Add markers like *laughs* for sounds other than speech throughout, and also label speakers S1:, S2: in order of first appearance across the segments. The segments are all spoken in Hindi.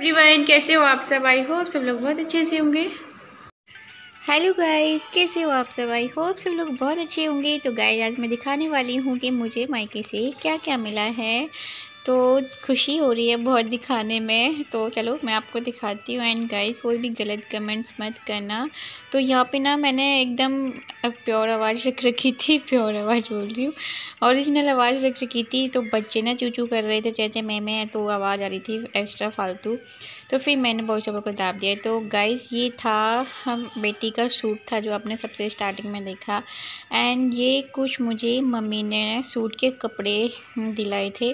S1: एवरीवन कैसे हो आप सब आई होप सब लोग बहुत अच्छे से होंगे हेलो गाइस कैसे हो आप सब आई होप सब लोग बहुत अच्छे होंगे तो गाइस आज मैं दिखाने वाली हूँ कि मुझे मायके से क्या क्या मिला है तो खुशी हो रही है बहुत दिखाने में तो चलो मैं आपको दिखाती हूँ एंड गाइस कोई भी गलत कमेंट्स मत करना तो यहाँ पे ना मैंने एकदम प्योर आवाज़ रख रखी थी प्योर आवाज़ बोल रही हूँ ओरिजिनल आवाज़ रख रखी थी तो बच्चे ना चू चू कर रहे थे चेचे मैं मैं तो आवाज़ आ रही थी एक्स्ट्रा फालतू तो फिर मैंने बहुत सबों को दाब दिया तो गाइस ये था हम बेटी का सूट था जो आपने सबसे स्टार्टिंग में देखा एंड ये कुछ मुझे मम्मी ने सूट के कपड़े दिलाए थे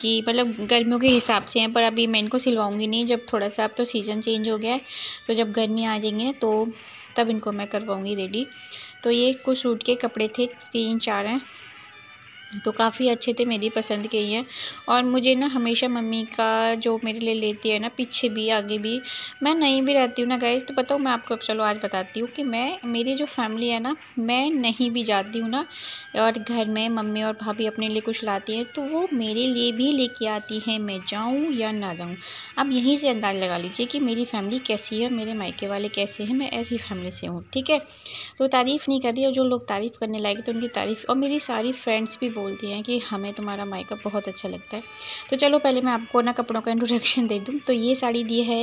S1: कि कि मतलब गर्मियों के हिसाब से हैं पर अभी मैं इनको सिलवाऊंगी नहीं जब थोड़ा सा अब तो सीज़न चेंज हो गया है तो जब गर्मी आ जाएंगी ना तो तब इनको मैं करवाऊंगी रेडी तो ये कुछ सूट के कपड़े थे तीन चार हैं तो काफ़ी अच्छे थे मेरी पसंद के ही हैं और मुझे ना हमेशा मम्मी का जो मेरे लिए लेती है ना पीछे भी आगे भी मैं नहीं भी रहती हूँ ना गैस तो बताओ मैं आपको चलो आज बताती हूँ कि मैं मेरी जो फैमिली है ना मैं नहीं भी जाती हूँ ना और घर में मम्मी और भाभी अपने लिए कुछ लाती हैं तो वो मेरे लिए भी ले आती हैं मैं जाऊँ या ना जाऊँ आप यहीं से अंदाज लगा लीजिए कि मेरी फैमिली कैसी है मेरे मायके वाले कैसे हैं मैं ऐसी फैमिली से हूँ ठीक है तो तारीफ़ नहीं कर रही और जो लोग तारीफ़ करने लायक तो उनकी तारीफ़ और मेरी सारी फ्रेंड्स भी बोलती हैं कि हमें तुम्हारा मेकअप बहुत अच्छा लगता है तो चलो पहले मैं आपको ना कपड़ों का इंट्रोडक्शन दे दूँ तो ये साड़ी दी है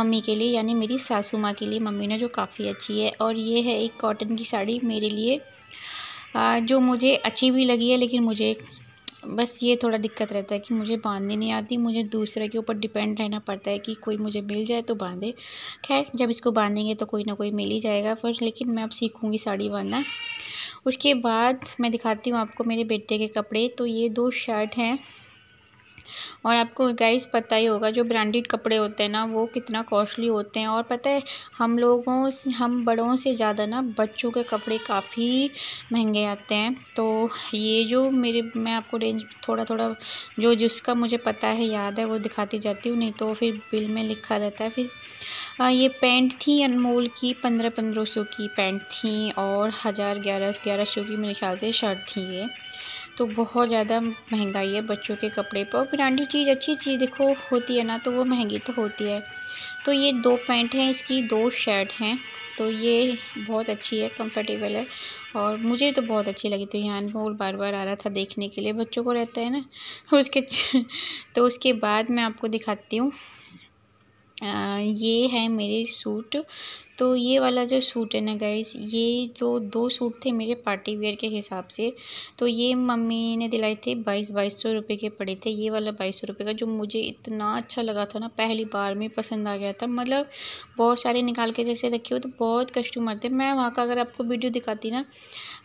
S1: मम्मी के लिए यानी मेरी सासू माँ के लिए मम्मी ने जो काफ़ी अच्छी है और ये है एक कॉटन की साड़ी मेरे लिए जो मुझे अच्छी भी लगी है लेकिन मुझे बस ये थोड़ा दिक्कत रहता है कि मुझे बांधने नहीं आती मुझे दूसरे के ऊपर डिपेंड रहना पड़ता है कि कोई मुझे मिल जाए तो बांधे खैर जब इसको बांधेंगे तो कोई ना कोई मिल ही जाएगा फिर लेकिन मैं अब सीखूँगी साड़ी बांधना उसके बाद मैं दिखाती हूँ आपको मेरे बेटे के कपड़े तो ये दो शर्ट हैं और आपको गाइस पता ही होगा जो ब्रांडेड कपड़े होते हैं ना वो कितना कॉस्टली होते हैं और पता है हम लोगों हम बड़ों से ज़्यादा ना बच्चों के कपड़े काफ़ी महंगे आते हैं तो ये जो मेरे मैं आपको रेंज थोड़ा थोड़ा जो जिसका मुझे पता है याद है वो दिखाती जाती हूँ नहीं तो फिर बिल में लिखा रहता है फिर आ, ये पैंट थी अनमोल की पंद्रह पंद्रह सौ की पैंट थी और हज़ार ग्यारह ग्यारह सौ की मेरे ख्याल से शर्ट थी ये तो बहुत ज़्यादा महंगाई है बच्चों के कपड़े पर ब्रांडेड चीज़ अच्छी चीज़ देखो होती है ना तो वो महंगी तो होती है तो ये दो पैंट हैं इसकी दो शर्ट हैं तो ये बहुत अच्छी है कंफर्टेबल है और मुझे तो बहुत अच्छी लगी तो यहाँ अनमोल बार बार आ रहा था देखने के लिए बच्चों को रहता है ना *laughs* उसके तो उसके बाद मैं आपको दिखाती हूँ ये है मेरे सूट तो ये वाला जो सूट है ना गाइस ये जो दो सूट थे मेरे पार्टी वेयर के हिसाब से तो ये मम्मी ने दिलाए थे बाईस बाईस सौ रुपये के पड़े थे ये वाला बाईस सौ रुपये का जो मुझे इतना अच्छा लगा था ना पहली बार में पसंद आ गया था मतलब बहुत सारे निकाल के जैसे रखे हो तो बहुत कस्टमर थे मैं वहाँ का अगर आपको वीडियो दिखाती ना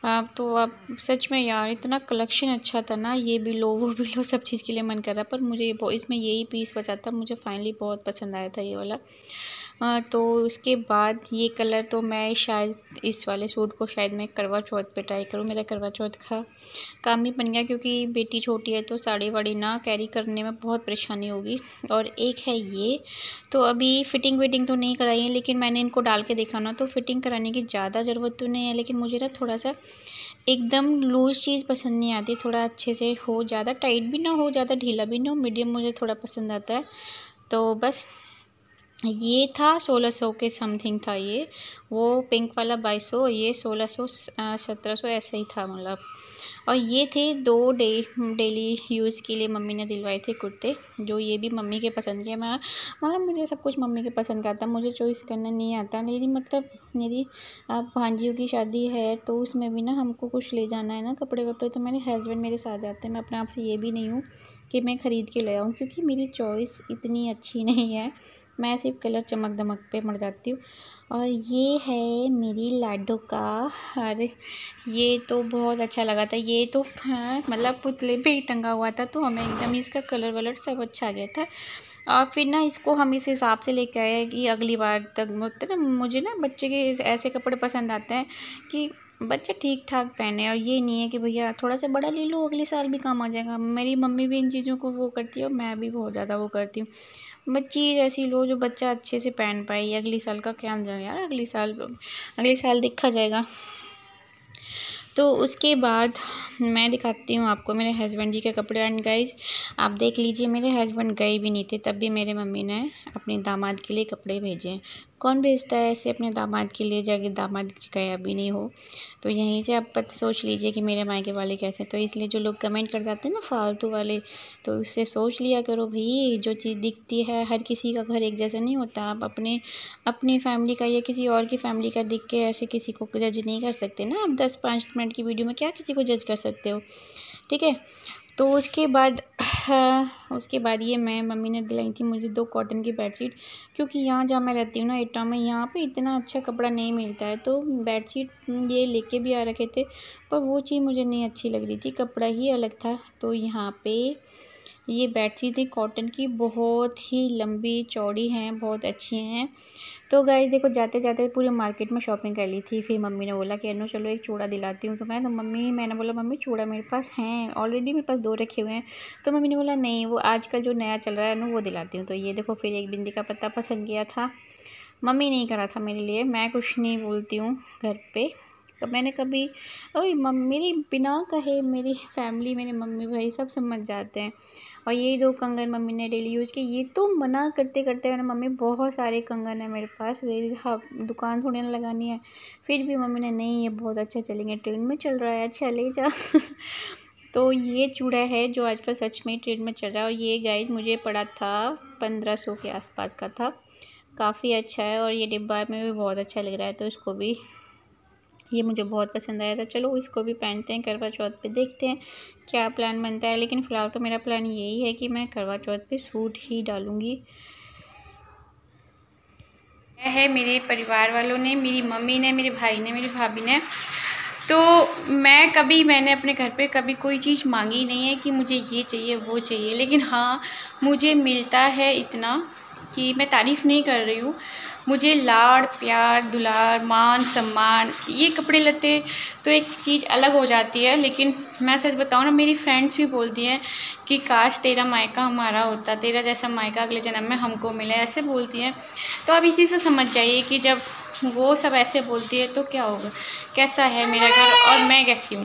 S1: आप तो आप सच में यार इतना कलेक्शन अच्छा था ना ये भी लो वो भी लो सब चीज़ के लिए मन कर रहा पर मुझे इसमें यही पीस बचा था मुझे फाइनली बहुत पसंद आया था ये वाला तो उसके बाद ये कलर तो मैं शायद इस वाले सूट को शायद मैं करवा चौथ पे ट्राई करूँ मेरा करवा चौथ का काम ही बन गया क्योंकि बेटी छोटी है तो साड़ी वाड़ी ना कैरी करने में बहुत परेशानी होगी और एक है ये तो अभी फ़िटिंग विटिंग तो नहीं कराई है लेकिन मैंने इनको डाल के देखा ना तो फ़िटिंग कराने की ज़्यादा ज़रूरत तो नहीं है लेकिन मुझे ना थोड़ा सा एकदम लूज़ चीज़ पसंद नहीं आती थोड़ा अच्छे से हो ज़्यादा टाइट भी ना हो ज़्यादा ढीला भी ना हो मीडियम मुझे थोड़ा पसंद आता है तो बस ये था सोलह सौ के समथिंग था ये वो पिंक वाला बाईस सौ ये सोलह सौ सत्रह सौ ऐसा ही था मतलब और ये थे दो डे डेली यूज़ के लिए मम्मी ने दिलवाए थे कुर्ते जो ये भी मम्मी के पसंद के मैं मतलब मुझे सब कुछ मम्मी के पसंद का आता मुझे चॉइस करना नहीं आता मेरी मतलब मेरी आप भांजियों की शादी है तो उसमें भी ना हमको कुछ ले जाना है ना कपड़े वपड़े तो मेरे हस्बैंड मेरे साथ जाते हैं मैं अपने आप से ये भी नहीं हूँ कि मैं ख़रीद के ले आऊँ क्योंकि मेरी चॉइस इतनी अच्छी *laughs* नहीं है मैं सिर्फ कलर चमक दमक पे मर जाती हूँ और ये है मेरी लाडो का अरे ये तो बहुत अच्छा लगा था ये तो हाँ, मतलब पुतले पे ही टंगा हुआ था तो हमें एकदम इसका कलर वलर सब अच्छा आ गया था और फिर ना इसको हम इस हिसाब से लेके आए कि अगली बार तक मतलब ना मुझे ना बच्चे के ऐसे कपड़े पसंद आते हैं कि बच्चे ठीक ठाक पहने और ये नहीं है कि भैया थोड़ा सा बड़ा ले लो अगले साल भी काम आ जाएगा मेरी मम्मी भी इन चीज़ों को वो करती है और मैं भी बहुत ज़्यादा वो करती हूँ बस चीज़ ऐसी लो जो बच्चा अच्छे से पहन पाए अगले साल का क्या जाए यार अगले साल अगले साल देखा जाएगा तो उसके बाद मैं दिखाती हूँ आपको मेरे हस्बैंड जी के कपड़े एंड गाइज आप देख लीजिए मेरे हस्बैंड गए भी नहीं थे तब भी मेरे मम्मी ने अपने दामाद के लिए कपड़े भेजे कौन भेजता है ऐसे अपने दामाद के लिए जाके दामाद की शिकायत भी नहीं हो तो यहीं से आप पता सोच लीजिए कि मेरे मायके वाले कैसे हैं तो इसलिए जो लोग कमेंट कर जाते हैं ना फालतू वाले तो उससे सोच लिया करो भाई जो चीज़ दिखती है हर किसी का घर एक जैसा नहीं होता आप अपने अपनी फैमिली का या किसी और की फैमिली का दिख के ऐसे किसी को जज नहीं कर सकते ना आप दस पाँच मिनट की वीडियो में क्या किसी को जज कर सकते हो ठीक है तो उसके बाद उसके बाद ये मैं मम्मी ने दिलाई थी मुझे दो कॉटन की बेडशीट क्योंकि यहाँ जहाँ मैं रहती हूँ ना इटा में यहाँ पे इतना अच्छा कपड़ा नहीं मिलता है तो बेडशीट ये लेके भी आ रखे थे पर वो चीज़ मुझे नहीं अच्छी लग रही थी कपड़ा ही अलग था तो यहाँ पे ये थी कॉटन की बहुत ही लंबी चौड़ी हैं बहुत अच्छी हैं तो गए देखो जाते जाते पूरी मार्केट में शॉपिंग कर ली थी फिर मम्मी ने बोला कि अनु चलो एक चूड़ा दिलाती हूँ तो मैं तो मम्मी मैंने बोला मम्मी चूड़ा मेरे पास हैं ऑलरेडी मेरे पास दो रखे हुए हैं तो मम्मी ने बोला नहीं वो आजकल जो नया चल रहा है अनु वो दिलाती हूँ तो ये देखो फिर एक बिंदी का पत्ता पसंद किया था मम्मी नहीं करा था मेरे लिए मैं कुछ नहीं बोलती हूँ घर पर तो मैंने कभी ओए मम्मी मेरी बिना कहे मेरी फैमिली मेरे मम्मी भाई सब समझ जाते हैं और ये दो कंगन मम्मी ने डेली यूज़ किए ये तो मना करते करते मैंने मम्मी बहुत सारे कंगन है मेरे पास हाँ दुकान थोड़ी ना लगानी है फिर भी मम्मी ने नहीं ये बहुत अच्छा चलेंगे ट्रेन में चल रहा है अच्छा ले जा *laughs* तो ये चूड़ा है जो आजकल सच में ट्रेंड में चल रहा है और ये गाइज मुझे पड़ा था पंद्रह सौ के आसपास का था काफ़ी अच्छा है और ये डिब्बा में भी बहुत अच्छा लग रहा है तो इसको भी ये मुझे बहुत पसंद आया था चलो इसको भी पहनते हैं करवा चौथ पे देखते हैं क्या प्लान बनता है लेकिन फ़िलहाल तो मेरा प्लान यही है कि मैं करवा चौथ पे सूट ही डालूँगी है मेरे परिवार वालों ने मेरी मम्मी ने मेरे भाई ने मेरी भाभी ने तो मैं कभी मैंने अपने घर पे कभी कोई चीज़ मांगी नहीं है कि मुझे ये चाहिए वो चाहिए लेकिन हाँ मुझे मिलता है इतना कि मैं तारीफ़ नहीं कर रही हूँ मुझे लाड़ प्यार दुलार मान सम्मान ये कपड़े लते तो एक चीज़ अलग हो जाती है लेकिन मैं सच बताऊँ ना मेरी फ्रेंड्स भी बोलती हैं कि काश तेरा मायका हमारा होता तेरा जैसा मायका अगले जन्म में हमको मिले ऐसे बोलती हैं तो आप इसी से समझ जाइए कि जब वो सब ऐसे बोलती है तो क्या होगा कैसा है मेरा घर और मैं कैसी हूँ